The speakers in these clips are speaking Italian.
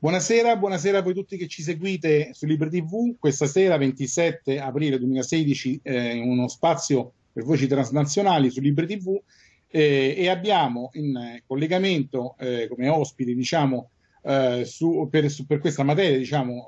Buonasera, buonasera a voi tutti che ci seguite su Libre TV. Questa sera, 27 aprile 2016, eh, uno spazio per voci transnazionali su Libre TV eh, e abbiamo in collegamento eh, come ospiti, diciamo, eh, su, per, su, per, questa materia, diciamo,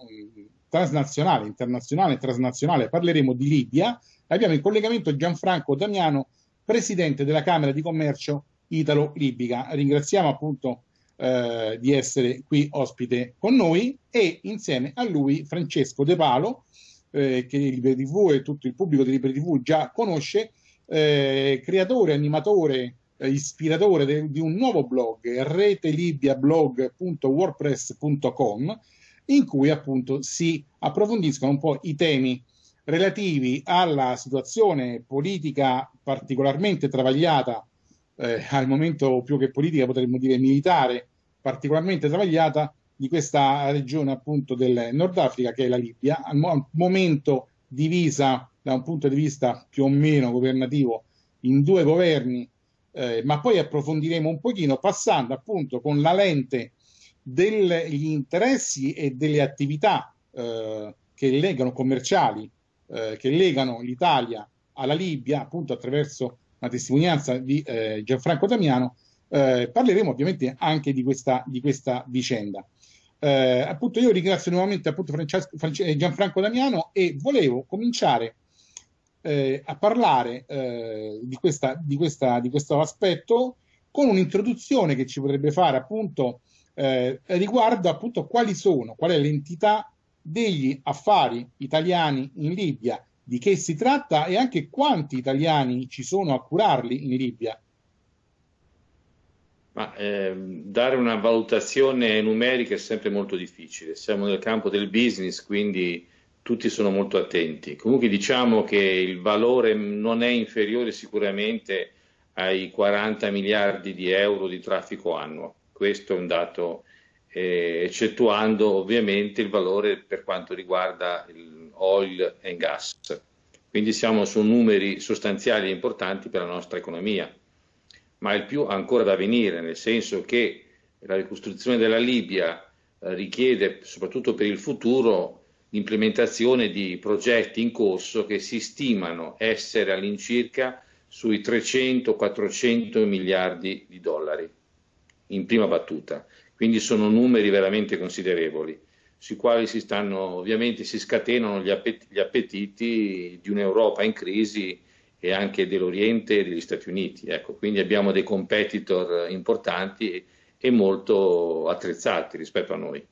transnazionale, internazionale e transnazionale, parleremo di Libia. Abbiamo in collegamento Gianfranco Damiano, presidente della Camera di Commercio italo-libica. Ringraziamo appunto eh, di essere qui ospite con noi e insieme a lui Francesco De Palo, eh, che Libre TV e tutto il pubblico di Libre TV già conosce, eh, creatore, animatore, eh, ispiratore de, di un nuovo blog, retelibiablog.wordpress.com, in cui appunto si approfondiscono un po' i temi relativi alla situazione politica particolarmente travagliata, eh, al momento più che politica potremmo dire militare, particolarmente travagliata di questa regione appunto del Nord Africa che è la Libia, al momento divisa da un punto di vista più o meno governativo in due governi, eh, ma poi approfondiremo un pochino passando appunto con la lente degli interessi e delle attività eh, che legano commerciali, eh, che legano l'Italia alla Libia appunto attraverso la testimonianza di eh, Gianfranco Damiano eh, parleremo ovviamente anche di questa, di questa vicenda. Eh, appunto io ringrazio nuovamente appunto Francesco, Francesco, eh, Gianfranco Damiano e volevo cominciare eh, a parlare eh, di, questa, di, questa, di questo aspetto con un'introduzione che ci potrebbe fare appunto eh, riguardo appunto quali sono, qual è l'entità degli affari italiani in Libia, di che si tratta e anche quanti italiani ci sono a curarli in Libia. Ma eh, dare una valutazione numerica è sempre molto difficile, siamo nel campo del business, quindi tutti sono molto attenti. Comunque diciamo che il valore non è inferiore sicuramente ai 40 miliardi di euro di traffico annuo, questo è un dato, eh, eccettuando ovviamente il valore per quanto riguarda il oil and gas. Quindi siamo su numeri sostanziali e importanti per la nostra economia ma il più ancora da venire, nel senso che la ricostruzione della Libia eh, richiede, soprattutto per il futuro, l'implementazione di progetti in corso che si stimano essere all'incirca sui 300-400 miliardi di dollari in prima battuta. Quindi sono numeri veramente considerevoli, sui quali si stanno, ovviamente si scatenano gli appetiti di un'Europa in crisi e anche dell'Oriente e degli Stati Uniti. Ecco, quindi abbiamo dei competitor importanti e molto attrezzati rispetto a noi.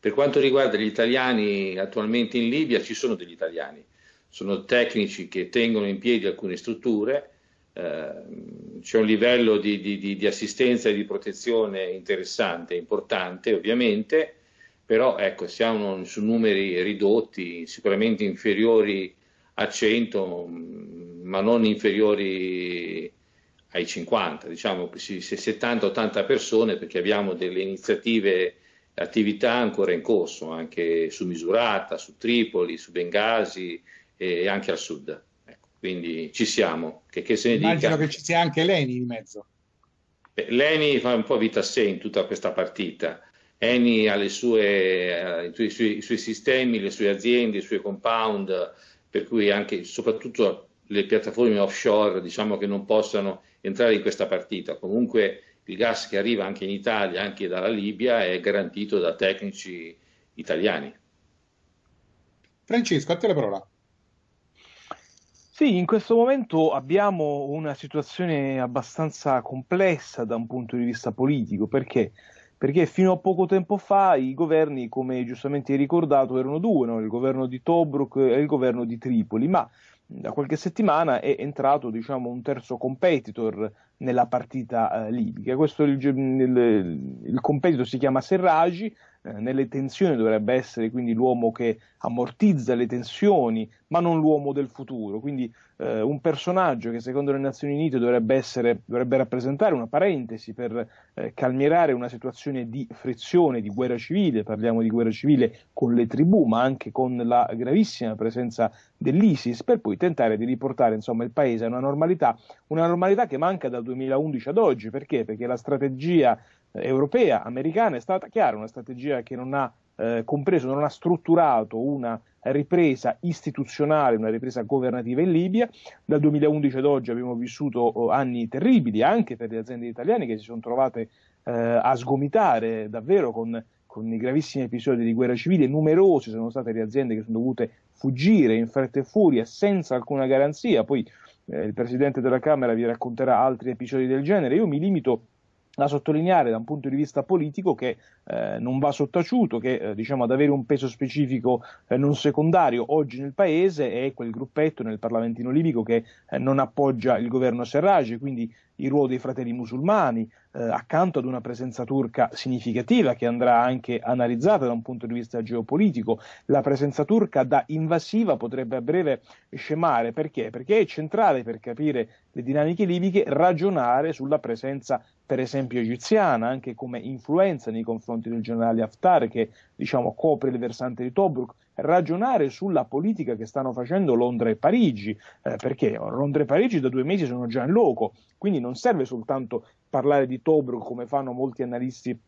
Per quanto riguarda gli italiani attualmente in Libia, ci sono degli italiani, sono tecnici che tengono in piedi alcune strutture, ehm, c'è un livello di, di, di, assistenza e di protezione interessante, importante ovviamente, però ecco, siamo su numeri ridotti, sicuramente inferiori a 100, ma non inferiori ai 50, diciamo 70-80 persone, perché abbiamo delle iniziative, attività ancora in corso, anche su Misurata, su Tripoli, su Bengasi e anche al sud. Ecco, quindi ci siamo, che, che se ne Immagino dica. che ci sia anche Leni in mezzo. Leni fa un po' vita a sé in tutta questa partita. Eni ha sue, eh, i, suoi, i, suoi, sistemi, le sue aziende, i suoi compound, per cui anche, soprattutto le piattaforme offshore diciamo che non possano entrare in questa partita. Comunque il gas che arriva anche in Italia, anche dalla Libia, è garantito da tecnici italiani. Francesco, a te la parola. Sì, in questo momento abbiamo una situazione abbastanza complessa da un punto di vista politico, perché perché fino a poco tempo fa i governi, come giustamente hai ricordato, erano due, no? il governo di Tobruk e il governo di Tripoli, ma da qualche settimana è entrato diciamo, un terzo competitor nella partita eh, libica. Questo, il, il, il, competito si chiama Serragi, eh, nelle tensioni dovrebbe essere quindi l'uomo che ammortizza le tensioni, ma non l'uomo del futuro, quindi eh, un personaggio che secondo le Nazioni Unite dovrebbe, essere, dovrebbe rappresentare una parentesi per eh, calmierare una situazione di frizione, di guerra civile, parliamo di guerra civile con le tribù, ma anche con la gravissima presenza dell'ISIS, per poi tentare di riportare insomma, il paese a una normalità, una normalità che manca dal 2011 ad oggi. Perché? Perché la strategia eh, europea, americana è stata chiara, una strategia che non ha eh, compreso, non ha strutturato una ripresa istituzionale, una ripresa governativa in Libia. Dal 2011 ad oggi abbiamo vissuto oh, anni terribili anche per le aziende italiane che si sono trovate eh, a sgomitare davvero con, con, i gravissimi episodi di guerra civile. Numerose sono state le aziende che sono dovute fuggire in fretta e furia senza alcuna garanzia. Poi eh, il Presidente della Camera vi racconterà altri episodi del genere, io mi limito a sottolineare da un punto di vista politico che eh, non va sottaciuto, che eh, diciamo ad avere un peso specifico eh, non secondario oggi nel paese è quel gruppetto nel Parlamentino libico che eh, non appoggia il governo Serraj, quindi il ruolo dei fratelli musulmani, eh, accanto ad una presenza turca significativa che andrà anche analizzata da un punto di vista geopolitico, la presenza turca da invasiva potrebbe a breve scemare. Perché? Perché è centrale per capire le dinamiche libiche ragionare sulla presenza per esempio egiziana, anche come influenza nei confronti del generale Haftar che diciamo, copre il versante di Tobruk, ragionare sulla politica che stanno facendo Londra e Parigi, eh, perché Londra e Parigi da due mesi sono già in loco, quindi non serve soltanto parlare di Tobruk come fanno molti analisti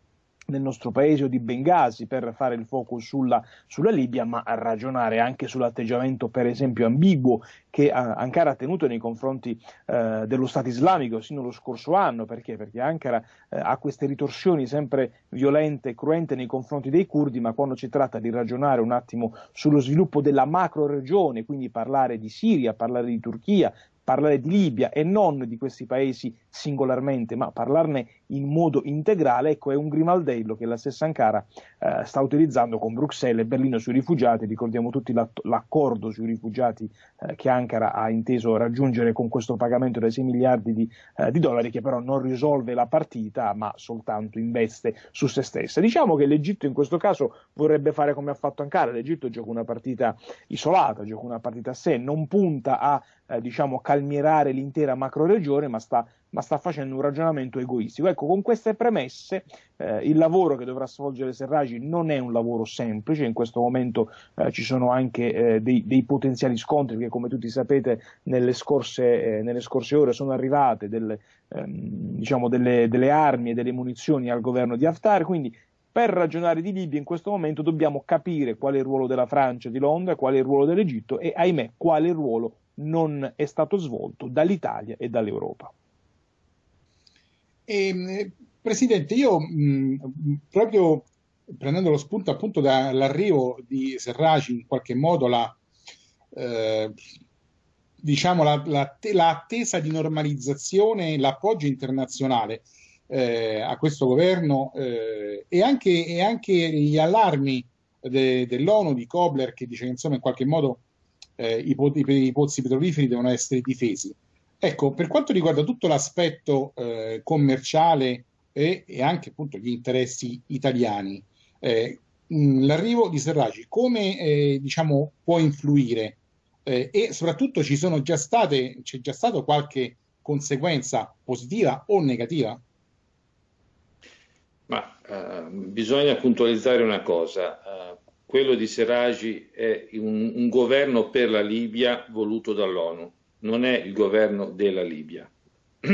nel nostro paese o di Bengasi per fare il focus sulla, sulla, Libia, ma a ragionare anche sull'atteggiamento, per esempio, ambiguo che Ankara ha tenuto nei confronti eh, dello Stato islamico sino allo scorso anno. Perché? Perché Ankara eh, ha queste ritorsioni sempre violente e cruente nei confronti dei curdi, ma quando si tratta di ragionare un attimo sullo sviluppo della macro regione, quindi parlare di Siria, parlare di Turchia, parlare di Libia e non di questi paesi singolarmente, ma parlarne in modo integrale, ecco, è un grimaldello che la stessa Ankara eh, sta utilizzando con Bruxelles e Berlino sui rifugiati, ricordiamo tutti l'accordo sui rifugiati eh, che Ankara ha inteso raggiungere con questo pagamento dei 6 miliardi di, eh, di, dollari che però non risolve la partita ma soltanto investe su se stessa. Diciamo che l'Egitto in questo caso vorrebbe fare come ha fatto Ankara, l'Egitto gioca una partita isolata, gioca una partita a sé, non punta a eh, diciamo, calmierare l'intera macro regione, ma sta ma sta facendo un ragionamento egoistico. Ecco, con queste premesse eh, il lavoro che dovrà svolgere Serragi non è un lavoro semplice, in questo momento eh, ci sono anche eh, dei, dei, potenziali scontri perché come tutti sapete nelle scorse, eh, nelle scorse ore sono arrivate delle, ehm, diciamo delle, delle armi e delle munizioni al governo di Haftar, quindi per ragionare di Libia in questo momento dobbiamo capire qual è il ruolo della Francia, di Londra, qual è il ruolo dell'Egitto e ahimè quale ruolo non è stato svolto dall'Italia e dall'Europa. E, ehm, Presidente, io mh, proprio prendendo lo spunto appunto dall'arrivo di Serraci in qualche modo la, eh, diciamo la, la, la, attesa di normalizzazione, l'appoggio internazionale eh, a questo governo eh, e, anche, e, anche, gli allarmi de, dell'ONU di Kobler che dice che insomma in qualche modo eh, i, po- i pozzi petroliferi devono essere difesi. Ecco, per quanto riguarda tutto l'aspetto eh, commerciale e, e, anche appunto gli interessi italiani, eh, mh, l'arrivo di Serragi come eh, diciamo, può influire? Eh, e soprattutto ci sono già state, c'è già stata qualche conseguenza positiva o negativa? Ma ehm, bisogna puntualizzare una cosa. Eh, quello di Serragi è un, un governo per la Libia voluto dall'ONU non è il governo della Libia.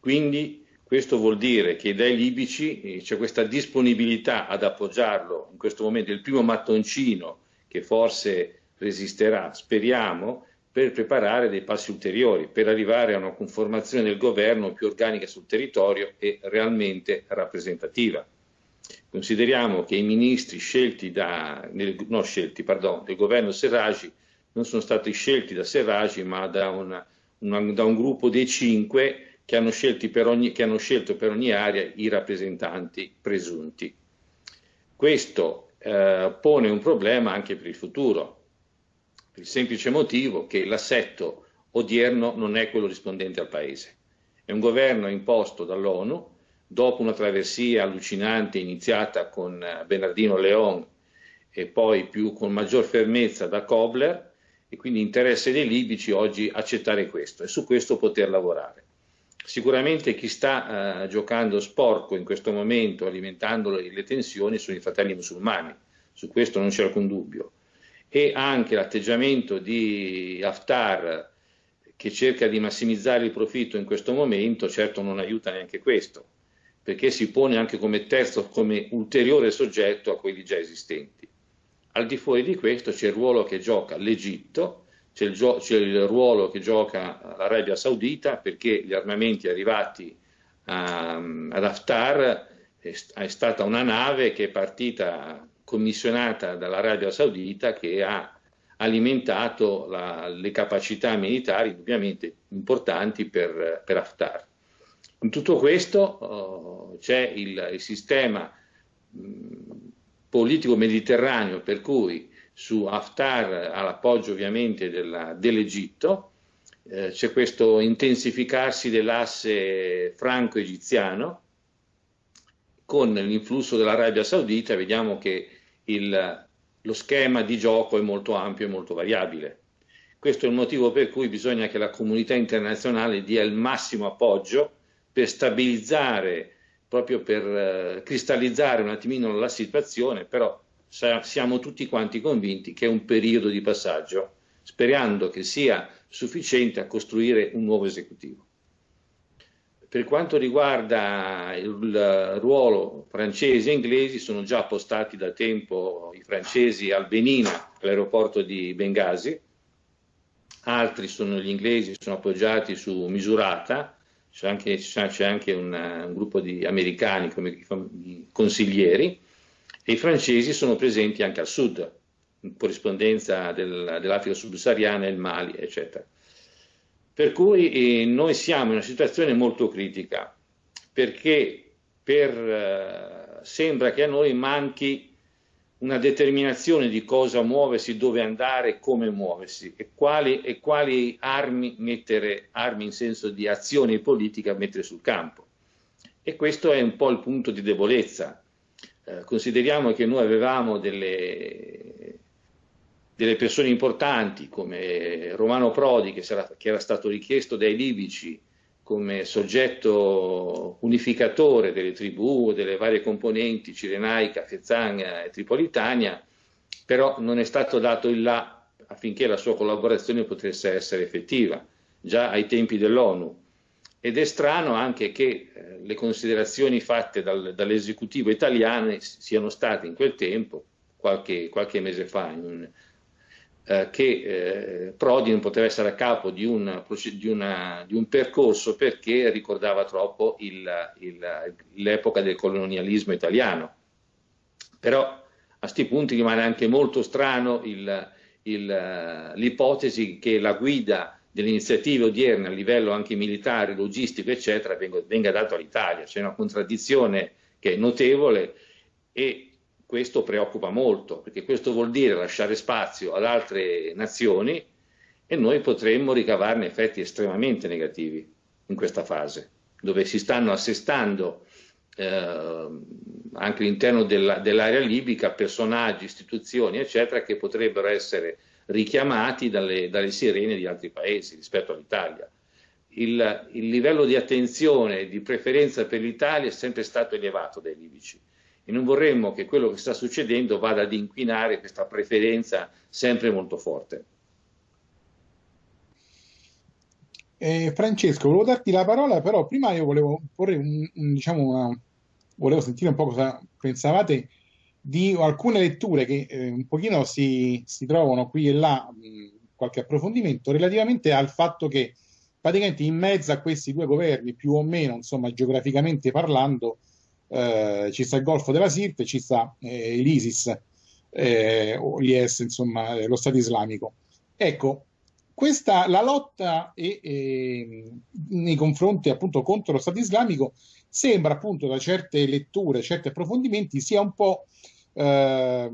Quindi questo vuol dire che dai libici eh, c'è questa disponibilità ad appoggiarlo in questo momento, il primo mattoncino che forse resisterà, speriamo, per preparare dei passi ulteriori, per arrivare a una conformazione del governo più organica sul territorio e realmente rappresentativa. Consideriamo che i ministri scelti, da, no, scelti pardon, del governo Serragi non sono stati scelti da Serragi ma da, una, una, da un gruppo dei cinque che hanno, ogni, che hanno, scelto per ogni area i rappresentanti presunti. Questo eh, pone un problema anche per il futuro, per il semplice motivo che l'assetto odierno non è quello rispondente al Paese. È un governo imposto dall'ONU, dopo una traversia allucinante iniziata con eh, Bernardino Leon e poi più, con maggior fermezza da Kobler, e quindi interesse dei libici oggi accettare questo e su questo poter lavorare. Sicuramente chi sta eh, giocando sporco in questo momento, alimentando le tensioni, sono i fratelli musulmani, su questo non c'è alcun dubbio. E anche l'atteggiamento di Haftar che cerca di massimizzare il profitto in questo momento, certo non aiuta neanche questo, perché si pone anche come terzo, come ulteriore soggetto a quelli già esistenti. Al di fuori di questo c'è il ruolo che gioca l'Egitto, c'è il, gio- c'è il ruolo che gioca l'Arabia Saudita perché gli armamenti arrivati a, ehm, ad Haftar è, stata una nave che è partita commissionata dall'Arabia Saudita che ha alimentato la, le capacità militari ovviamente importanti per, per Haftar. In tutto questo oh, c'è il, il sistema mh, politico mediterraneo, per cui su Haftar all'appoggio ovviamente dell'Egitto, eh, c'è questo intensificarsi dell'asse franco-egiziano con l'influsso dell'Arabia Saudita, vediamo che il, lo schema di gioco è molto ampio e molto variabile. Questo è il motivo per cui bisogna che la comunità internazionale dia il massimo appoggio per stabilizzare proprio per eh, cristallizzare un attimino la situazione, però siamo tutti quanti convinti che è un periodo di passaggio, sperando che sia sufficiente a costruire un nuovo esecutivo. Per quanto riguarda il ruolo francesi e inglesi, sono già appostati da tempo i francesi al Benin, all'aeroporto di Bengasi, altri sono gli inglesi, sono appoggiati su Misurata, c'è anche, c'è anche una, un gruppo di americani come, come consiglieri e i francesi sono presenti anche al sud, in corrispondenza del, dell'Africa subsahariana, il Mali, eccetera. Per cui eh, noi siamo in una situazione molto critica, perché per, eh, sembra che a noi manchi una determinazione di cosa muoversi, dove andare, come muoversi e quali, e quali armi, mettere, armi in senso di azione politica mettere sul campo. E questo è un po' il punto di debolezza. Eh, consideriamo che noi avevamo delle, delle persone importanti come Romano Prodi, che, sarà, che era stato richiesto dai libici come soggetto unificatore delle tribù, delle varie componenti cirenaica, Fezzanga e tripolitania, però non è stato dato il là affinché la sua collaborazione potesse essere effettiva, già ai tempi dell'ONU. Ed è strano anche che eh, le considerazioni fatte dal, dall'esecutivo italiano siano state in quel tempo, qualche, qualche mese fa, in un eh, che eh, Prodi non poteva essere a capo di, una, di, una, di, un percorso perché ricordava troppo il, il, l'epoca del colonialismo italiano. Però a questi punti rimane anche molto strano il, l'ipotesi che la guida delle iniziative odierne a livello anche militare, logistico, eccetera, venga, venga data all'Italia. C'è una contraddizione che è notevole e questo preoccupa molto, perché questo vuol dire lasciare spazio ad altre nazioni e noi potremmo ricavarne effetti estremamente negativi in questa fase, dove si stanno assestando eh, anche all'interno della, dell'area libica personaggi, istituzioni, eccetera, che potrebbero essere richiamati dalle, dalle sirene di altri paesi rispetto all'Italia. Il, il livello di attenzione e di preferenza per l'Italia è sempre stato elevato dai libici e non vorremmo che quello che sta succedendo vada ad inquinare questa preferenza sempre molto forte. Eh, Francesco, volevo darti la parola, però prima io volevo porre un, un, diciamo una, volevo sentire un po' cosa pensavate di alcune letture che eh, un pochino si, si, trovano qui e là, mh, qualche approfondimento relativamente al fatto che praticamente in mezzo a questi due governi, più o meno, insomma, geograficamente parlando, eh, ci sta il Golfo della Sirte, ci sta eh, l'ISIS, eh, o l'IS, insomma, eh, lo Stato islamico. Ecco, questa, la lotta e, e, nei confronti appunto contro lo Stato islamico sembra appunto da certe letture, certi approfondimenti sia un po' eh,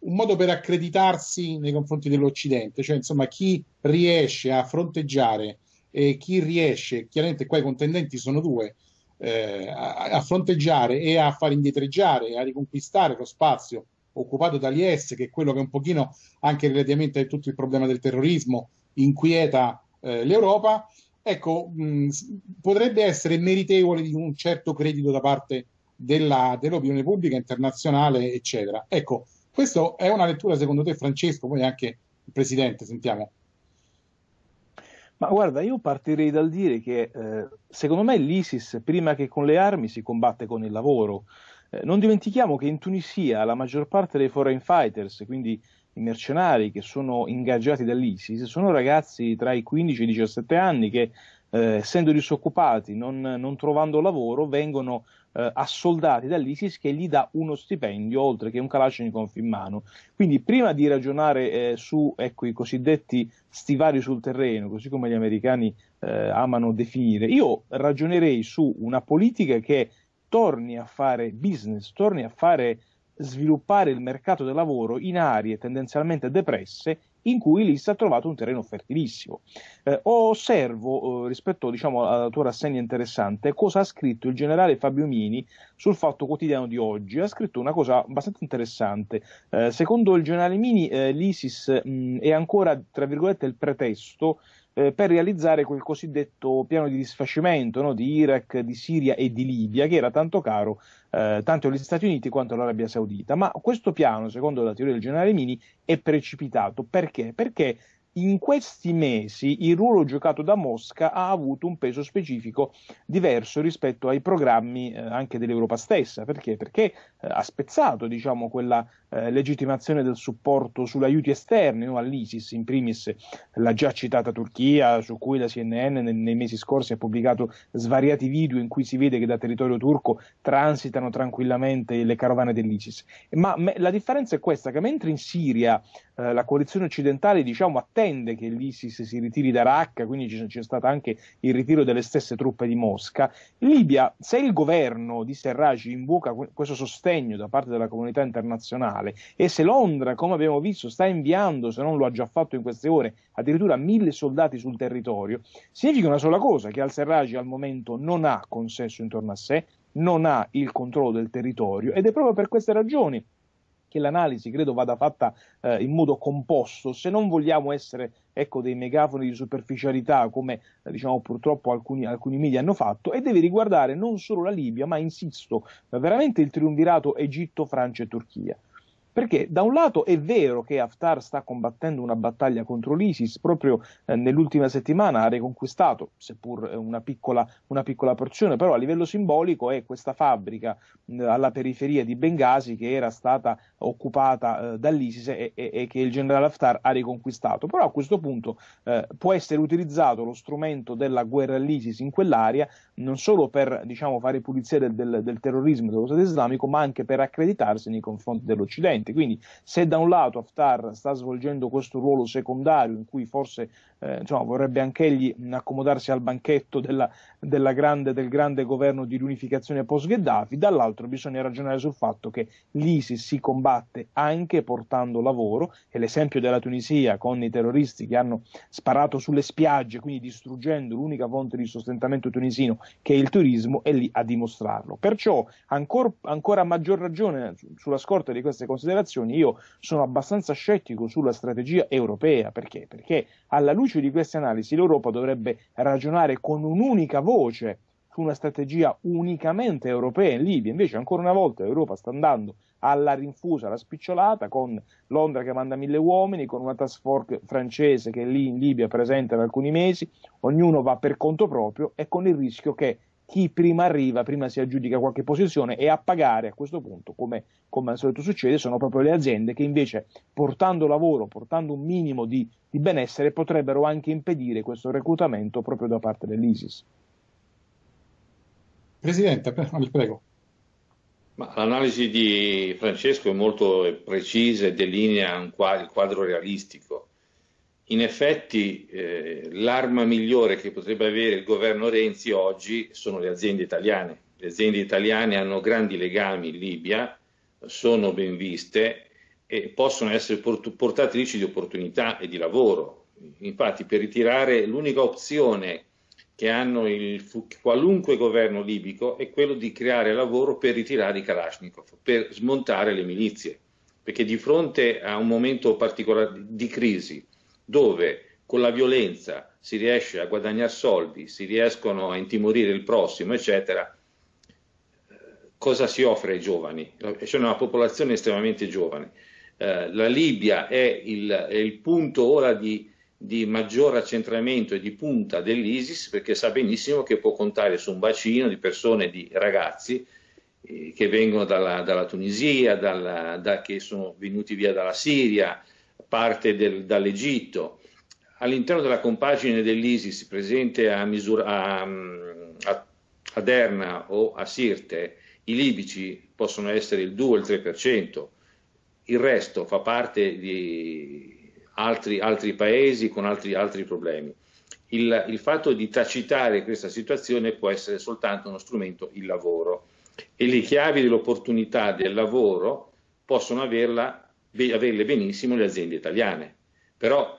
un modo per accreditarsi nei confronti dell'Occidente, cioè insomma chi riesce a fronteggiare e chi riesce, chiaramente qua i contendenti sono due, eh, a, a, fronteggiare e a far indietreggiare e a riconquistare lo spazio occupato dall'IS, che è quello che un pochino anche relativamente a tutto il problema del terrorismo inquieta eh, l'Europa, ecco, mh, mm, potrebbe essere meritevole di un certo credito da parte della, dell'opinione pubblica internazionale, eccetera. Ecco, questa è una lettura, secondo te, Francesco, poi anche il Presidente, sentiamo, ma guarda, io partirei dal dire che eh, secondo me l'ISIS, prima che con le armi, si combatte con il lavoro. Eh, non dimentichiamo che in Tunisia la maggior parte dei foreign fighters, quindi i mercenari che sono ingaggiati dall'ISIS, sono ragazzi tra i 15 e i 17 anni che, eh, essendo disoccupati, non, non trovando lavoro, vengono eh, assoldati dall'ISIS che gli dà uno stipendio oltre che un Kalashnikov in mano. Quindi prima di ragionare eh, su ecco, i cosiddetti stivari sul terreno, così come gli americani eh, amano definire, io ragionerei su una politica che torni a fare business, torni a fare sviluppare il mercato del lavoro in aree tendenzialmente depresse in cui l'IS ha trovato un terreno fertilissimo. Eh, osservo eh, rispetto diciamo, alla tua rassegna interessante cosa ha scritto il generale Fabio Mini sul Fatto Quotidiano di oggi. Ha scritto una cosa abbastanza interessante. Eh, secondo il generale Mini eh, l'ISIS mh, mm, è ancora, tra virgolette, il pretesto eh, per realizzare quel cosiddetto piano di disfacimento no? di Iraq, di Siria e di Libia, che era tanto caro eh, tanto agli Stati Uniti quanto all'Arabia Saudita. Ma questo piano, secondo la teoria del generale Mini, è precipitato. Perché? Perché in questi mesi il ruolo giocato da Mosca ha avuto un peso specifico diverso rispetto ai programmi eh, anche dell'Europa stessa. Perché? Perché eh, ha spezzato diciamo, quella eh, legittimazione del supporto sugli aiuti esterni no, all'ISIS, in primis la già citata Turchia, su cui la CNN nei, nei mesi scorsi ha pubblicato svariati video in cui si vede che da territorio turco transitano tranquillamente le carovane dell'ISIS. Ma me, la differenza è questa, che mentre in Siria eh, la coalizione occidentale diciamo, attende che l'ISIS si ritiri da Raqqa, quindi c'è, c'è stato anche il ritiro delle stesse truppe di Mosca, in Libia, se il governo di Serraj invoca questo sostegno da parte della comunità internazionale, mondiale e se Londra, come abbiamo visto, sta inviando, se non lo ha già fatto in queste ore, addirittura mille soldati sul territorio, significa una sola cosa, che al-Serraj al momento non ha consenso intorno a sé, non ha il controllo del territorio ed è proprio per queste ragioni che l'analisi credo vada fatta eh, in modo composto, se non vogliamo essere ecco, dei megafoni di superficialità come eh, diciamo, purtroppo alcuni, alcuni, media hanno fatto e deve riguardare non solo la Libia ma insisto veramente il triunvirato Egitto, Francia e Turchia. Perché da un lato è vero che Haftar sta combattendo una battaglia contro l'ISIS, proprio eh, nell'ultima settimana ha riconquistato, seppur eh, una piccola, una piccola, porzione, però a livello simbolico è questa fabbrica mh, eh, alla periferia di Bengasi che era stata occupata eh, dall'ISIS e, e, e, che il generale Haftar ha riconquistato. Però a questo punto eh, può essere utilizzato lo strumento della guerra all'ISIS in quell'area non solo per diciamo, fare pulizia del, del, del terrorismo dello Stato islamico, ma anche per accreditarsi nei confronti dell'Occidente sicuramente. Quindi se da un lato Haftar sta svolgendo questo ruolo secondario in cui forse eh, insomma, vorrebbe anche egli accomodarsi al banchetto della, della grande, del grande governo di riunificazione post-Gheddafi, dall'altro bisogna ragionare sul fatto che l'ISIS si combatte anche portando lavoro e l'esempio della Tunisia con i terroristi che hanno sparato sulle spiagge, quindi distruggendo l'unica fonte di sostentamento tunisino che è il turismo, è lì a dimostrarlo. Perciò ancor, ancora maggior ragione sulla scorta di queste considerazioni considerazioni, io sono abbastanza scettico sulla strategia europea. Perché? Perché alla luce di queste analisi l'Europa dovrebbe ragionare con un'unica voce su una strategia unicamente europea in Libia. Invece, ancora una volta, l'Europa sta andando alla rinfusa, alla spicciolata, con Londra che manda mille uomini, con una task force francese che è lì in Libia presente da alcuni mesi, ognuno va per conto proprio e con il rischio che chi prima arriva, prima si aggiudica qualche posizione e a pagare a questo punto, come, come al solito succede, sono proprio le aziende che invece portando lavoro, portando un minimo di, di benessere, potrebbero anche impedire questo reclutamento proprio da parte dell'ISIS. Presidente, prego. l'analisi di Francesco è molto precisa e delinea quadro, il quadro realistico in effetti eh, l'arma migliore che potrebbe avere il governo Renzi oggi sono le aziende italiane. Le aziende italiane hanno grandi legami in Libia, sono ben viste e possono essere portatrici di opportunità e di lavoro. Infatti per ritirare l'unica opzione che hanno il, qualunque governo libico è quello di creare lavoro per ritirare i Kalashnikov, per smontare le milizie, perché di fronte a un momento particolare di crisi dove con la violenza si riesce a guadagnare soldi, si riescono a intimorire il prossimo, eccetera, cosa si offre ai giovani? Eh, c'è una popolazione estremamente giovane. Eh, la Libia è il, è il punto ora di, di maggior accentramento e di punta dell'ISIS perché sa benissimo che può contare su un bacino di persone, di ragazzi eh, che vengono dalla, dalla Tunisia, dalla, da, che sono venuti via dalla Siria, parte del, dall'Egitto. All'interno della compagine dell'ISIS presente a, misura, a, a, a Derna o a Sirte, i libici possono essere il 2 o il 3%, il resto fa parte di altri, altri paesi con altri, altri problemi. Il, il, fatto di tacitare questa situazione può essere soltanto uno strumento, il lavoro. E le chiavi dell'opportunità del lavoro possono averla averle benissimo le aziende italiane. Però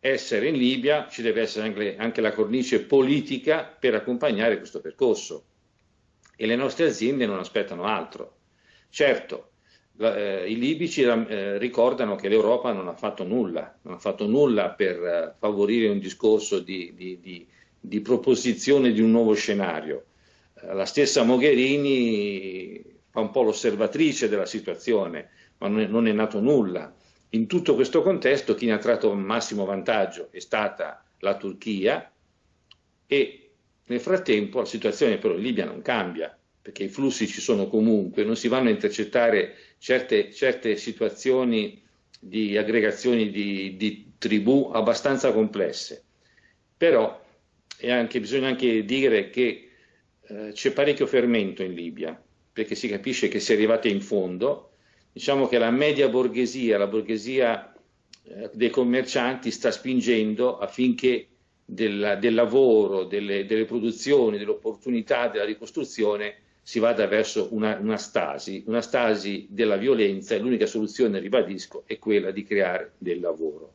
essere in Libia ci deve essere anche, anche la cornice politica per accompagnare questo percorso e le nostre aziende non aspettano altro. Certo, la, eh, i libici eh, ricordano che l'Europa non ha fatto nulla, non ha fatto nulla per eh, favorire un discorso di, di, di, di, proposizione di un nuovo scenario. Eh, la stessa Mogherini fa un po' l'osservatrice della situazione, ma non è, non è nato nulla. In tutto questo contesto chi ne ha tratto massimo vantaggio è stata la Turchia e nel frattempo la situazione però in Libia non cambia, perché i flussi ci sono comunque, non si vanno a intercettare certe, certe situazioni di aggregazioni di, di, tribù abbastanza complesse. Però anche, bisogna anche dire che eh, c'è parecchio fermento in Libia, perché si capisce che si è arrivati in fondo diciamo che la media borghesia, la borghesia eh, dei commercianti sta spingendo affinché della, del, lavoro, delle, delle produzioni, dell'opportunità della ricostruzione si vada verso una, una stasi, una stasi della violenza e l'unica soluzione, ribadisco, è quella di creare del lavoro.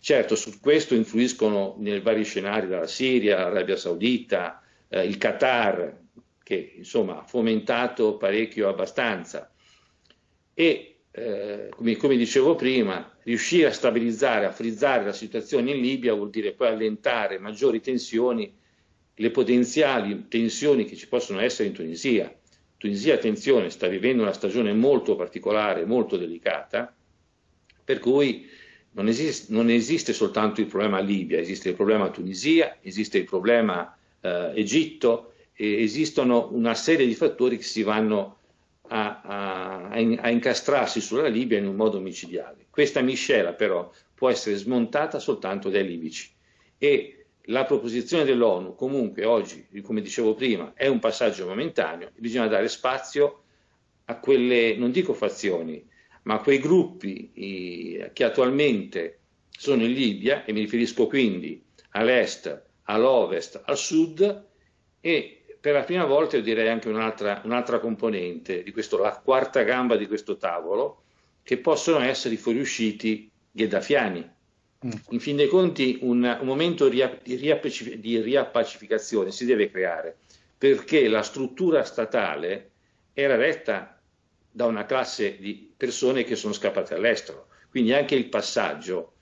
Certo, su questo influiscono nei vari scenari dalla Siria, l'Arabia Saudita, eh, il Qatar, che insomma ha fomentato parecchio abbastanza e eh, come, come, dicevo prima, riuscire a stabilizzare, a frizzare la situazione in Libia vuol dire poi allentare maggiori tensioni, le potenziali tensioni che ci possono essere in Tunisia. Tunisia, attenzione, sta vivendo una stagione molto particolare, molto delicata, per cui non esiste, non esiste soltanto il problema Libia, esiste il problema Tunisia, esiste il problema eh, Egitto, esistono una serie di fattori che si vanno a, a, a incastrarsi sulla Libia in un modo micidiale. Questa miscela però può essere smontata soltanto dai libici e la proposizione dell'ONU comunque oggi, come dicevo prima, è un passaggio momentaneo, bisogna dare spazio a quelle, non dico fazioni, ma a quei gruppi che attualmente sono in Libia, e mi riferisco quindi all'est, all'ovest, al sud, e per la prima volta io direi anche un'altra, un'altra componente di questo, la quarta gamba di questo tavolo, che possono essere i fuoriusciti gheddafiani. Mm. In fin dei conti un, un momento riap- di, riappacificazione si deve creare, perché la struttura statale era retta da una classe di persone che sono scappate all'estero. Quindi anche il passaggio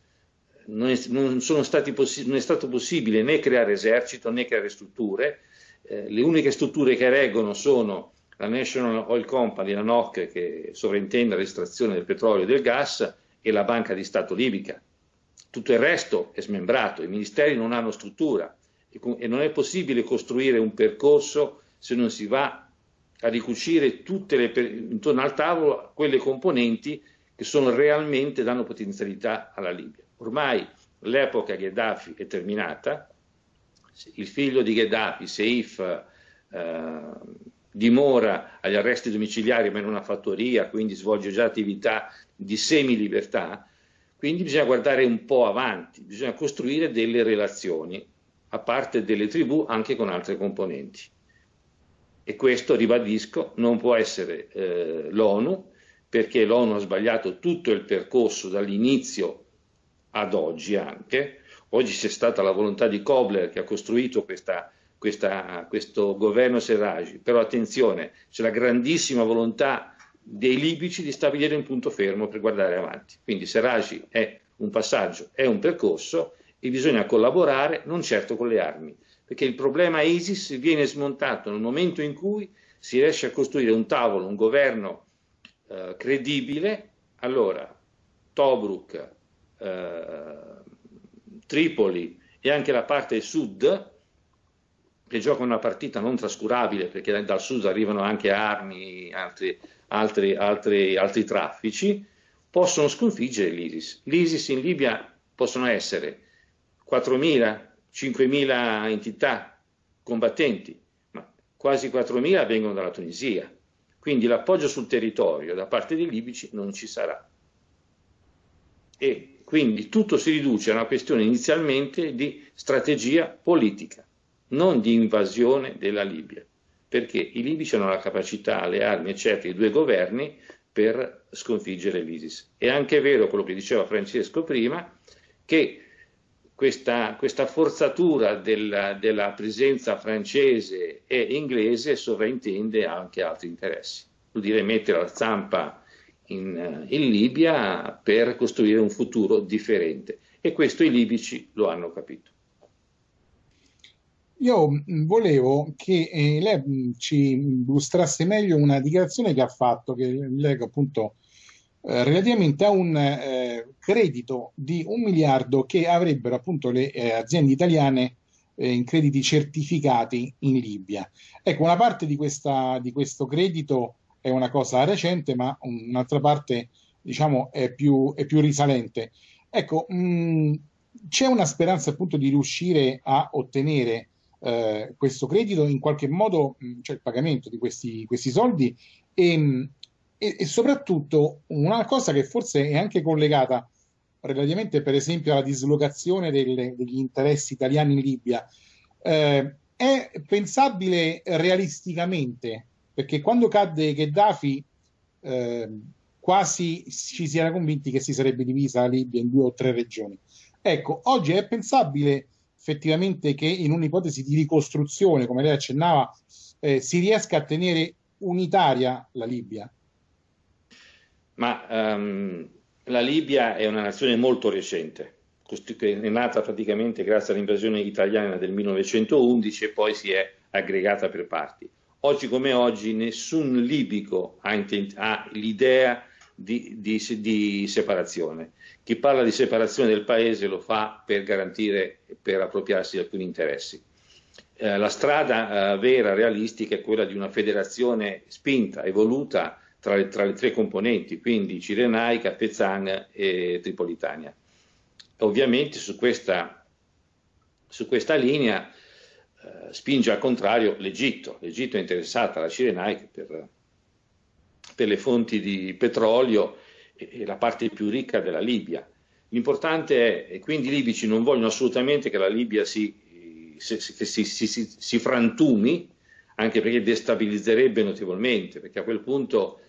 non è, non, non è stato possibile né creare esercito né creare strutture, eh, le uniche strutture che reggono sono la National Oil Company, la NOC, che sovrintende l'estrazione del petrolio e del gas, e la Banca di Stato libica. Tutto il resto è smembrato, i ministeri non hanno struttura e non è possibile costruire un percorso se non si va a ricucire tutte le, intorno al tavolo quelle componenti che sono realmente danno potenzialità alla Libia. Ormai l'epoca Gheddafi è terminata, il figlio di Gheddafi, Seif, eh, dimora agli arresti domiciliari ma in una fattoria, quindi svolge già attività di semi-libertà, quindi bisogna guardare un po' avanti, bisogna costruire delle relazioni, a parte delle tribù, anche con altre componenti. E questo, ribadisco, non può essere eh, l'ONU, perché l'ONU ha sbagliato tutto il percorso dall'inizio ad oggi anche, Oggi c'è stata la volontà di Kobler che ha costruito questa, questa, questo governo Serraj, però attenzione, c'è la grandissima volontà dei libici di stabilire un punto fermo per guardare avanti. Quindi Serraj è un passaggio, è un percorso e bisogna collaborare, non certo con le armi, perché il problema ISIS viene smontato nel momento in cui si riesce a costruire un tavolo, un governo eh, credibile, allora Tobruk, eh, Tripoli e anche la parte sud, che gioca una partita non trascurabile perché dal sud arrivano anche armi, altri, altri, altri, altri traffici, possono sconfiggere l'ISIS. L'ISIS in Libia possono essere 4.000, 5.000 entità combattenti, ma quasi 4.000 vengono dalla Tunisia. Quindi l'appoggio sul territorio da parte dei libici non ci sarà. E quindi tutto si riduce a una questione inizialmente di strategia politica, non di invasione della Libia, perché i libici hanno la capacità, le armi, eccetera, i due governi per sconfiggere l'ISIS. È anche vero quello che diceva Francesco prima, che questa, questa forzatura della, della presenza francese e inglese sovraintende anche altri interessi. Vuol dire mettere la zampa in, eh, in Libia per costruire un futuro differente e questo i libici lo hanno capito. Io mm, volevo che eh, lei mm, ci illustrasse meglio una dichiarazione che ha fatto, che leggo appunto eh, relativamente a un credito di un miliardo che avrebbero appunto le aziende italiane in crediti certificati in Libia. Ecco, una parte di, questa, di questo credito è una cosa recente, ma un'altra parte diciamo, è, più, è più risalente. Ecco, mh, mm, c'è una speranza appunto di riuscire a ottenere eh, questo credito, in qualche modo mm, cioè il pagamento di questi, questi soldi e, e, e, soprattutto una cosa che forse è anche collegata relativamente per esempio alla dislocazione delle, degli interessi italiani in Libia. Eh, è pensabile realisticamente perché quando cadde Gheddafi eh, quasi ci si era convinti che si sarebbe divisa la Libia in due o tre regioni. Ecco, oggi è pensabile effettivamente che in un'ipotesi di ricostruzione, come lei accennava, eh, si riesca a tenere unitaria la Libia? Ma um, la Libia è una nazione molto recente, è nata praticamente grazie all'invasione italiana del 1911 e poi si è aggregata per parti. Oggi come oggi nessun libico ha, ha l'idea di, di, di, separazione. Chi parla di separazione del paese lo fa per garantire, per appropriarsi di alcuni interessi. Eh, la strada eh, vera, realistica, è quella di una federazione spinta, evoluta tra le, tra le tre componenti, quindi Cirenaica, Pezzan e Tripolitania. Ovviamente su questa, su questa linea eh, spinge al contrario l'Egitto. L'Egitto è interessata alla Cirenaica per, per le fonti di petrolio e, e, la parte più ricca della Libia. L'importante è, e quindi i libici non vogliono assolutamente che la Libia si, si, si, si frantumi, anche perché destabilizzerebbe notevolmente, perché a quel punto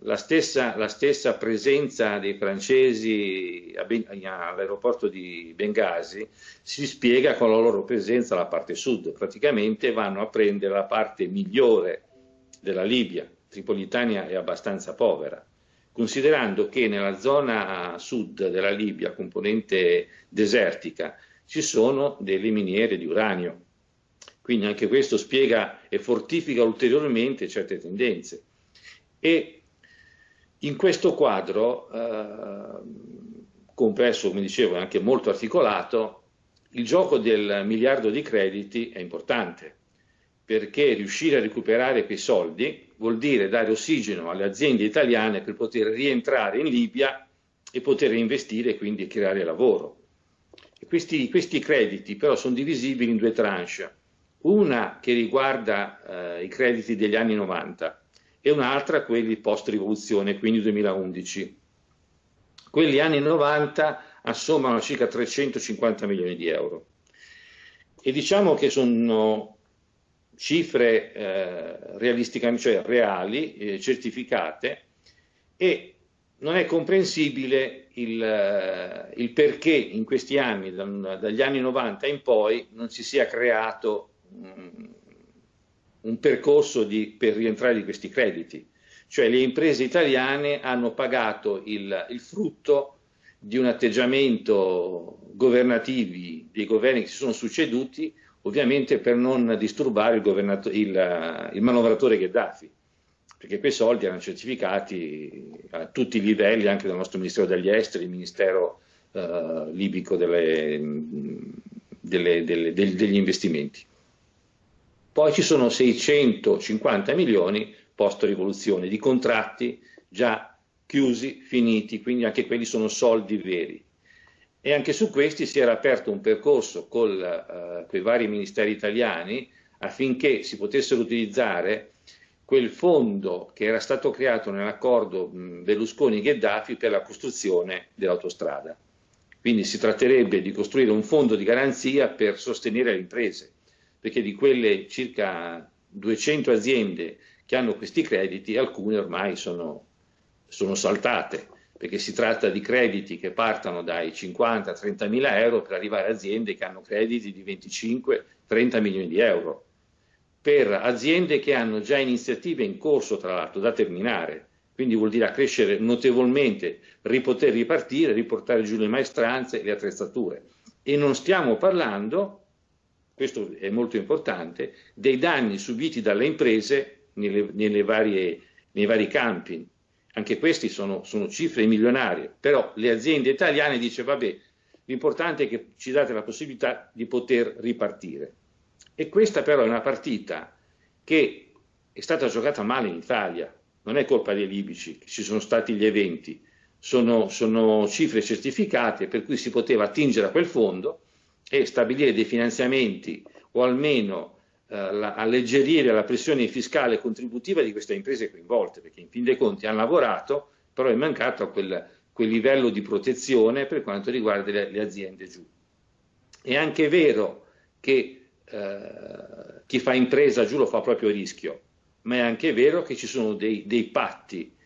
la stessa, la stessa, presenza dei francesi all'aeroporto di Bengasi si spiega con la loro presenza alla parte sud, praticamente vanno a prendere la parte migliore della Libia, Tripolitania è abbastanza povera, considerando che nella zona sud della Libia, componente desertica, ci sono delle miniere di uranio, quindi anche questo spiega e fortifica ulteriormente certe tendenze e in questo quadro, eh, compresso, come dicevo, anche molto articolato, il gioco del miliardo di crediti è importante, perché riuscire a recuperare quei soldi vuol dire dare ossigeno alle aziende italiane per poter rientrare in Libia e poter investire e quindi creare lavoro. Questi, questi, crediti però sono divisibili in due tranche, una che riguarda eh, i crediti degli anni 90 e un'altra quelli post-rivoluzione, quindi 2011. Quelli anni 90 assommano circa 350 milioni di euro. E diciamo che sono cifre eh, realisticamente, cioè reali, eh, certificate, e non è comprensibile il, eh, il perché in questi anni, dagli anni 90 in poi, non si sia creato mh, mm, un percorso di, per rientrare di questi crediti, cioè le imprese italiane hanno pagato il, il frutto di un atteggiamento governativi dei governi che si sono succeduti, ovviamente per non disturbare il, il, il manovratore Gheddafi, perché quei soldi erano certificati a tutti i livelli, anche dal nostro Ministero degli Esteri, il Ministero eh, libico delle, delle, delle, degli investimenti. Poi ci sono 650 milioni post-rivoluzione di contratti già chiusi, finiti, quindi anche quelli sono soldi veri. E anche su questi si era aperto un percorso con eh, i vari ministeri italiani affinché si potessero utilizzare quel fondo che era stato creato nell'accordo Berlusconi-Gheddafi per la costruzione dell'autostrada. Quindi si tratterebbe di costruire un fondo di garanzia per sostenere le imprese perché di quelle circa 200 aziende che hanno questi crediti, alcune ormai sono, sono saltate, perché si tratta di crediti che partono dai 50-30 mila euro per arrivare a aziende che hanno crediti di 25-30 milioni di euro, per aziende che hanno già iniziative in corso, tra l'altro, da terminare, quindi vuol dire crescere notevolmente, ripoter ripartire, riportare giù le maestranze e le attrezzature. E non stiamo parlando questo è molto importante, dei danni subiti dalle imprese nelle, nelle varie, nei vari campi. Anche questi sono, sono cifre milionarie, però le aziende italiane dicono vabbè, l'importante è che ci date la possibilità di poter ripartire. E questa però è una partita che è stata giocata male in Italia, non è colpa dei libici, ci sono stati gli eventi, sono, sono cifre certificate per cui si poteva attingere a quel fondo e stabilire dei finanziamenti o almeno eh, la, alleggerire la pressione fiscale e contributiva di queste imprese coinvolte, perché in fin dei conti hanno lavorato, però è mancato quel, quel livello di protezione per quanto riguarda le, le aziende giù. È anche vero che eh, chi fa impresa giù lo fa proprio a rischio, ma è anche vero che ci sono dei, dei patti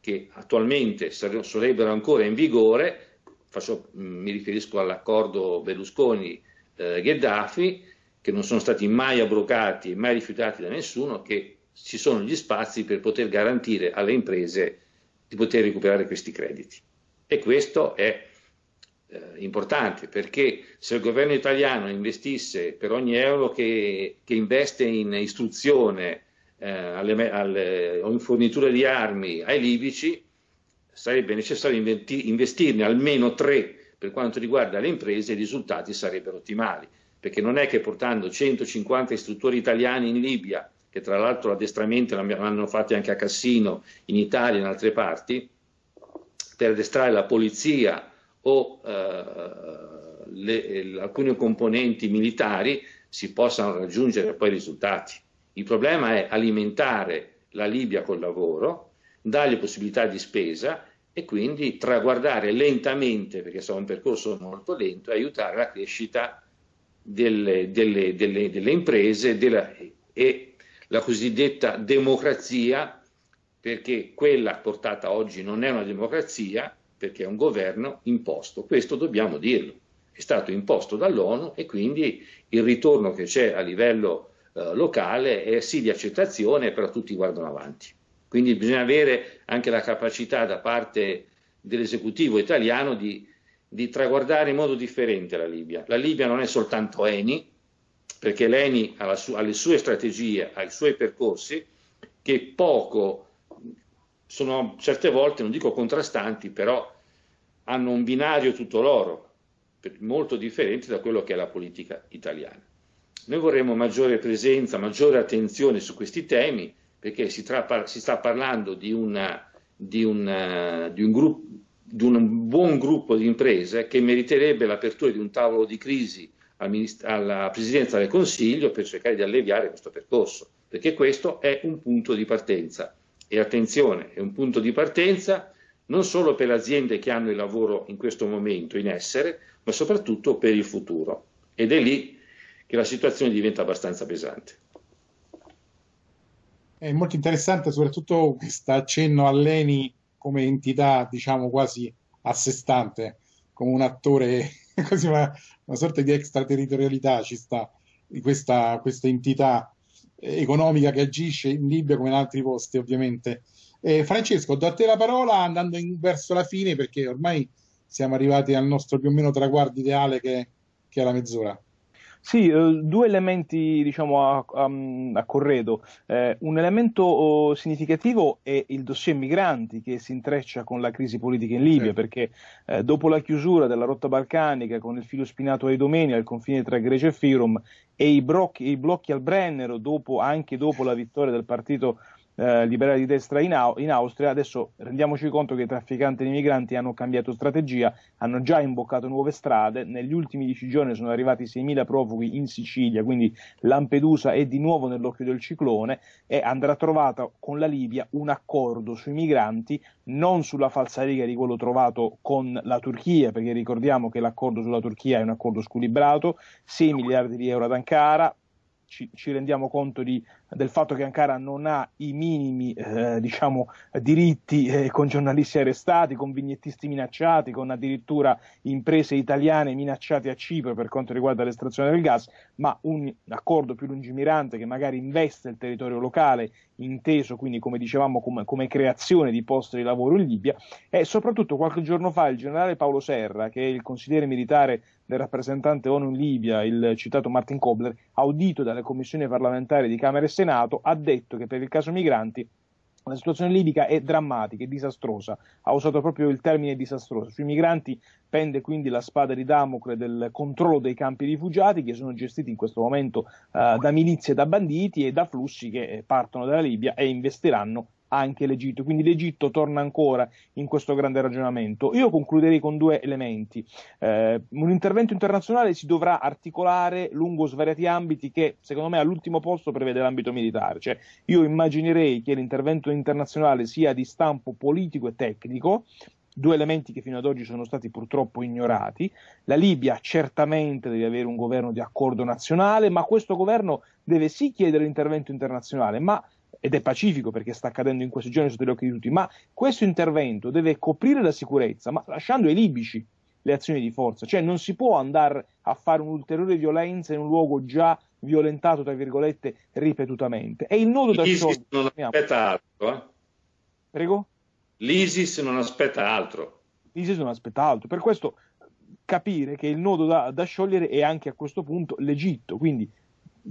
che attualmente sarebbero ancora in vigore faccio, mm, mi riferisco all'accordo Berlusconi-Gheddafi, eh, che non sono stati mai abrogati, mai rifiutati da nessuno, che ci sono gli spazi per poter garantire alle imprese di poter recuperare questi crediti. E questo è eh, importante perché se il governo italiano investisse per ogni euro che, che investe in istruzione eh, alle, alle, o in fornitura di armi ai libici, sarebbe necessario investirne almeno tre per quanto riguarda le imprese e i risultati sarebbero ottimali, perché non è che portando 150 istruttori italiani in Libia, che tra l'altro l'addestramento l'hanno fatto anche a Cassino, in Italia e in altre parti, per addestrare la polizia o eh, le, eh, alcuni componenti militari si possano raggiungere poi risultati. Il problema è alimentare la Libia col lavoro, dargli possibilità di spesa e quindi traguardare lentamente, perché sarà un percorso molto lento, e aiutare la crescita delle, delle, delle, delle imprese della, e la cosiddetta democrazia, perché quella portata oggi non è una democrazia, perché è un governo imposto. Questo dobbiamo dirlo. È stato imposto dall'ONU e quindi il ritorno che c'è a livello eh, locale è sì di accettazione, però tutti guardano avanti. Quindi bisogna avere anche la capacità da parte dell'esecutivo italiano di, di traguardare in modo differente la Libia. La Libia non è soltanto Eni, perché l'ENI ha, su, ha, le sue strategie, ha i suoi percorsi che poco sono certe volte, non dico contrastanti, però hanno un binario tutto loro, molto differente da quello che è la politica italiana. Noi vorremmo maggiore presenza, maggiore attenzione su questi temi perché si, tra, si sta parlando di, una, di, una, di, un gruppo, di, un buon gruppo di imprese che meriterebbe l'apertura di un tavolo di crisi alla Presidenza del Consiglio per cercare di alleviare questo percorso, perché questo è un punto di partenza. E attenzione, è un punto di partenza non solo per le aziende che hanno il lavoro in questo momento in essere, ma soprattutto per il futuro. Ed è lì che la situazione diventa abbastanza pesante. È molto interessante soprattutto questo accenno a Leni come entità, diciamo, quasi a sé stante, come un attore, così una, una sorta di extraterritorialità ci sta di questa, questa entità economica che agisce in Libia come in altri posti, ovviamente. Eh, Francesco, do a te la parola andando in, verso la fine perché ormai siamo arrivati al nostro più o meno traguardo ideale che, che è la mezz'ora. Sì, eh, due elementi diciamo, a, a, a corredo. Eh, un elemento oh, significativo è il dossier migranti che si intreccia con la crisi politica in Libia, sì. perché eh, dopo la chiusura della rotta balcanica con il filo spinato ai domeni al confine tra Grecia e Firum e i, brocchi, i blocchi al Brennero, dopo, anche dopo la vittoria del partito eh, liberali di destra in, au- in, Austria, adesso rendiamoci conto che i trafficanti di migranti hanno cambiato strategia, hanno già imboccato nuove strade, negli ultimi dieci giorni sono arrivati 6.000 profughi in Sicilia, quindi Lampedusa è di nuovo nell'occhio del ciclone e andrà trovato con la Libia un accordo sui migranti, non sulla falsariga di quello trovato con la Turchia, perché ricordiamo che l'accordo sulla Turchia è un accordo squilibrato, 6 miliardi di euro ad Ankara, ci, ci, rendiamo conto di del fatto che Ankara non ha i minimi eh, diciamo, diritti eh, con giornalisti arrestati, con vignettisti minacciati, con addirittura imprese italiane minacciate a Cipro per quanto riguarda l'estrazione del gas, ma un accordo più lungimirante che magari investe il territorio locale, inteso quindi come dicevamo come, come creazione di posti di lavoro in Libia e soprattutto qualche giorno fa il generale Paolo Serra, che è il consigliere militare del rappresentante ONU in Libia, il citato Martin Kobler, audito dalle commissioni parlamentari di Camera e Senato ha detto che per il caso migranti la situazione libica è drammatica, è disastrosa, ha usato proprio il termine disastroso. Sui migranti pende quindi la spada di Damocle del controllo dei campi rifugiati che sono gestiti in questo momento eh, da milizie, da banditi e da flussi che eh, partono dalla Libia e investiranno anche l'Egitto, quindi l'Egitto torna ancora in questo grande ragionamento. Io concluderei con due elementi. Eh, un intervento internazionale si dovrà articolare lungo svariati ambiti che secondo me all'ultimo posto prevede l'ambito militare, cioè io immaginerei che l'intervento internazionale sia di stampo politico e tecnico, due elementi che fino ad oggi sono stati purtroppo ignorati. La Libia certamente deve avere un governo di accordo nazionale, ma questo governo deve sì chiedere l'intervento internazionale, ma ed è pacifico perché sta accadendo in questi giorni sotto gli occhi di tutti, ma questo intervento deve coprire la sicurezza, ma lasciando ai libici le azioni di forza, cioè non si può andare a fare un'ulteriore violenza in un luogo già violentato, tra virgolette, ripetutamente. E il nodo da sciogliere... non aspetta altro, eh? Prego? L'ISIS non aspetta altro. L'ISIS non aspetta altro, per questo capire che il nodo da, da sciogliere è anche a questo punto l'Egitto, quindi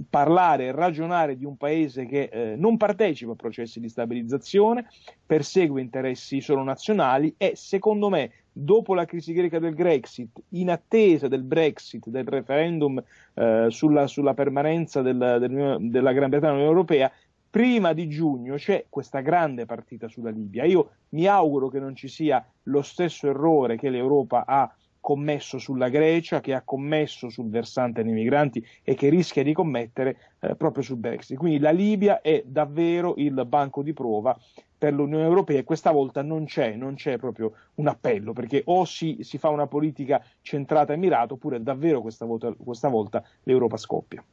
parlare e ragionare di un paese che eh, non partecipa a processi di stabilizzazione, persegue interessi solo nazionali e secondo me dopo la crisi greca del Brexit, in attesa del Brexit, del referendum eh, sulla, sulla, permanenza del, del, della Gran Bretagna nell'Unione Europea, prima di giugno c'è questa grande partita sulla Libia. Io mi auguro che non ci sia lo stesso errore che l'Europa ha commesso sulla Grecia, che ha commesso sul versante dei migranti e che rischia di commettere eh, proprio sul Brexit. Quindi la Libia è davvero il banco di prova per l'Unione Europea e questa volta non c'è, non c'è proprio un appello, perché o si, si, fa una politica centrata e mirata oppure davvero questa volta, questa volta l'Europa scoppia.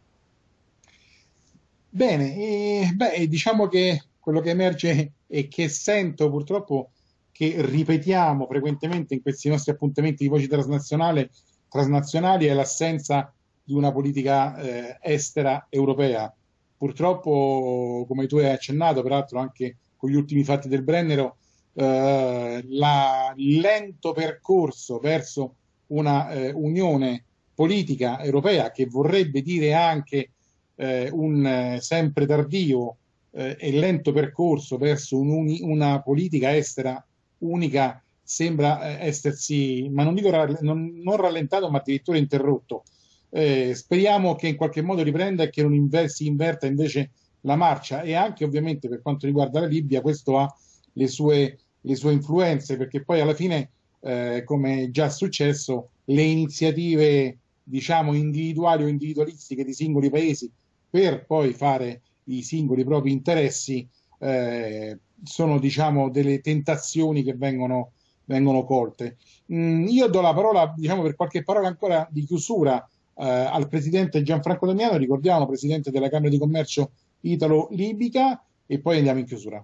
Bene, e, beh, diciamo che quello che emerge e che sento purtroppo che ripetiamo frequentemente in questi nostri appuntamenti di voci transnazionali, transnazionali è l'assenza di una politica eh, estera europea. Purtroppo, come tu hai accennato, peraltro anche con gli ultimi fatti del Brennero, eh, il lento percorso verso una eh, unione politica europea che vorrebbe dire anche eh, un eh, sempre tardio eh, e lento percorso verso un, una politica estera unica sembra eh, essersi, ma non dico non, non rallentato, ma addirittura interrotto. Eh, speriamo che in qualche modo riprenda e che non inver si inverta invece la marcia e anche ovviamente per quanto riguarda la Libia questo ha le sue, le sue influenze perché poi alla fine, eh, come già successo, le iniziative diciamo individuali o individualistiche di singoli paesi per poi fare i singoli propri interessi eh, sono diciamo, delle tentazioni che vengono, vengono colte. Mm, io do la parola diciamo, per qualche parola ancora di chiusura eh, al presidente Gianfranco Damiano, ricordiamo presidente della Camera di Commercio Italo-Libica e poi andiamo in chiusura.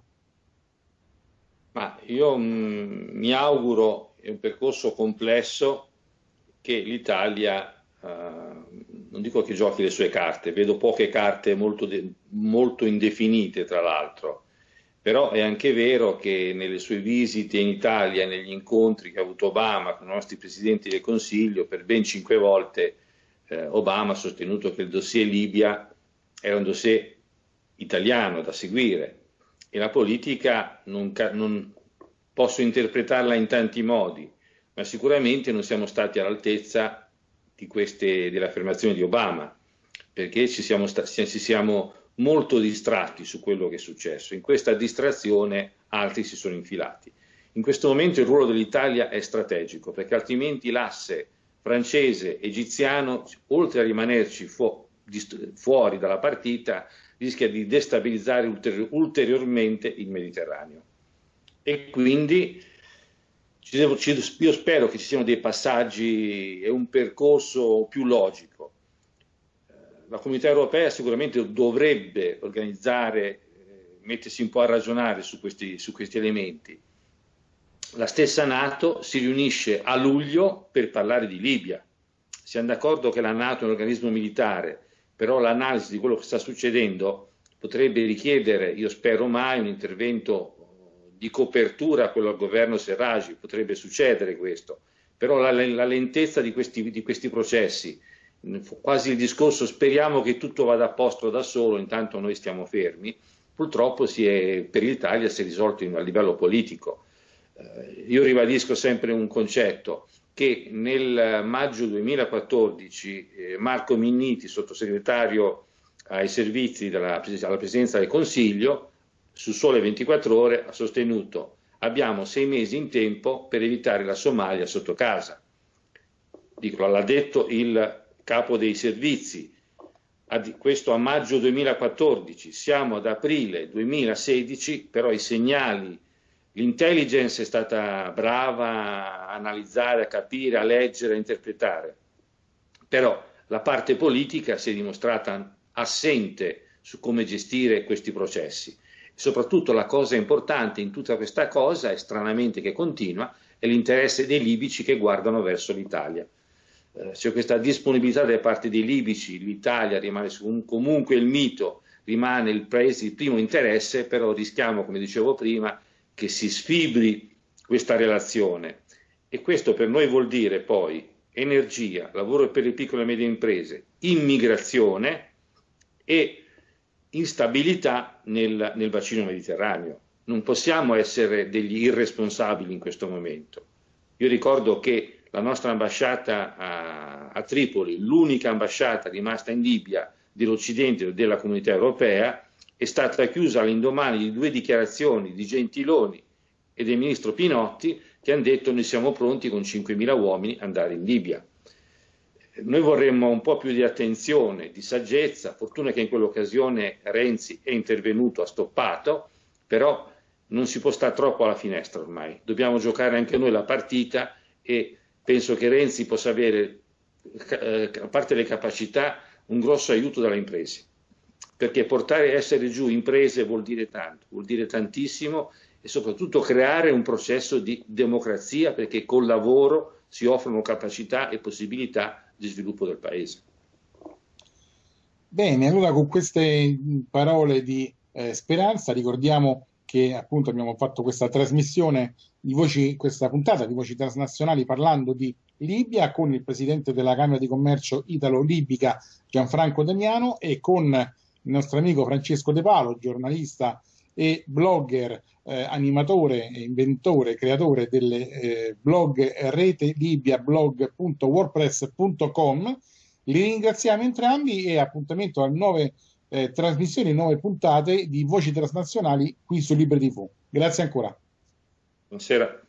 Ma io mh, mm, mi auguro è un percorso complesso che l'Italia eh, non dico che giochi le sue carte, vedo poche carte molto, molto indefinite tra l'altro però è anche vero che nelle sue visite in Italia, negli incontri che ha avuto Obama con i nostri presidenti del Consiglio, per ben cinque volte eh, Obama ha sostenuto che il dossier Libia era un dossier italiano da seguire e la politica non, non posso interpretarla in tanti modi, ma sicuramente non siamo stati all'altezza dell'affermazione di Obama, perché ci siamo, ci siamo molto distratti su quello che è successo. In questa distrazione altri si sono infilati. In questo momento il ruolo dell'Italia è strategico, perché altrimenti l'asse francese, egiziano, oltre a rimanerci fu fuori dalla partita, rischia di destabilizzare ulteri ulteriormente il Mediterraneo. E quindi io spero che ci siano dei passaggi e un percorso più logico la comunità europea sicuramente dovrebbe organizzare, eh, mettersi un po' a ragionare su questi, su questi elementi. La stessa Nato si riunisce a luglio per parlare di Libia. Siamo d'accordo che la Nato è un organismo militare, però l'analisi di quello che sta succedendo potrebbe richiedere, io spero mai, un intervento eh, di copertura a quello al governo Serragi, potrebbe succedere questo, però la, la lentezza di questi, di questi processi, quasi il discorso speriamo che tutto vada a posto da solo, intanto noi stiamo fermi, purtroppo è, per l'Italia si è risolto a livello politico. Eh, io ribadisco sempre un concetto che nel maggio 2014 eh, Marco Minniti, sottosegretario ai servizi della, alla Presidenza del Consiglio, su Sole 24 Ore ha sostenuto abbiamo sei mesi in tempo per evitare la Somalia sotto casa. Dico, l'ha detto il capo dei servizi. Questo a maggio 2014, siamo ad aprile 2016, però i segnali, l'intelligence è stata brava a analizzare, a capire, a leggere, a interpretare, però la parte politica si è dimostrata assente su come gestire questi processi. Soprattutto la cosa importante in tutta questa cosa, e stranamente che continua, è l'interesse dei libici che guardano verso l'Italia eh, c'è questa disponibilità da parte dei libici, l'Italia rimane comunque il mito, rimane il paese di primo interesse, però rischiamo, come dicevo prima, che si sfibri questa relazione. E questo per noi vuol dire poi energia, lavoro per le piccole e medie imprese, immigrazione e instabilità nel, nel bacino mediterraneo. Non possiamo essere degli irresponsabili in questo momento. Io ricordo che la nostra ambasciata a, a Tripoli, l'unica ambasciata rimasta in Libia dell'Occidente della comunità europea, è stata chiusa all'indomani di due dichiarazioni di Gentiloni e del ministro Pinotti che hanno detto noi siamo pronti con 5.000 uomini ad andare in Libia. Noi vorremmo un po' più di attenzione, di saggezza, fortuna che in quell'occasione Renzi è intervenuto, ha stoppato, però non si può stare troppo alla finestra ormai, dobbiamo giocare anche noi la partita e penso che Renzi possa avere, eh, a parte le capacità, un grosso aiuto dalle imprese, perché portare essere giù imprese vuol dire tanto, vuol dire tantissimo e soprattutto creare un processo di democrazia perché col lavoro si offrono capacità e possibilità di sviluppo del Paese. Bene, allora con queste parole di eh, speranza ricordiamo che appunto abbiamo fatto questa trasmissione di voci, questa puntata di voci transnazionali parlando di Libia con il presidente della Camera di Commercio Italo-Libica Gianfranco Damiano e con il nostro amico Francesco De Palo, giornalista e blogger, eh, animatore, inventore, creatore delle eh, blog rete Libia, blog.wordpress.com. Li ringraziamo entrambi e appuntamento al 9 eh, trasmissioni, nuove puntate di Voci Transnazionali qui su Libre TV. Grazie ancora. Buonasera.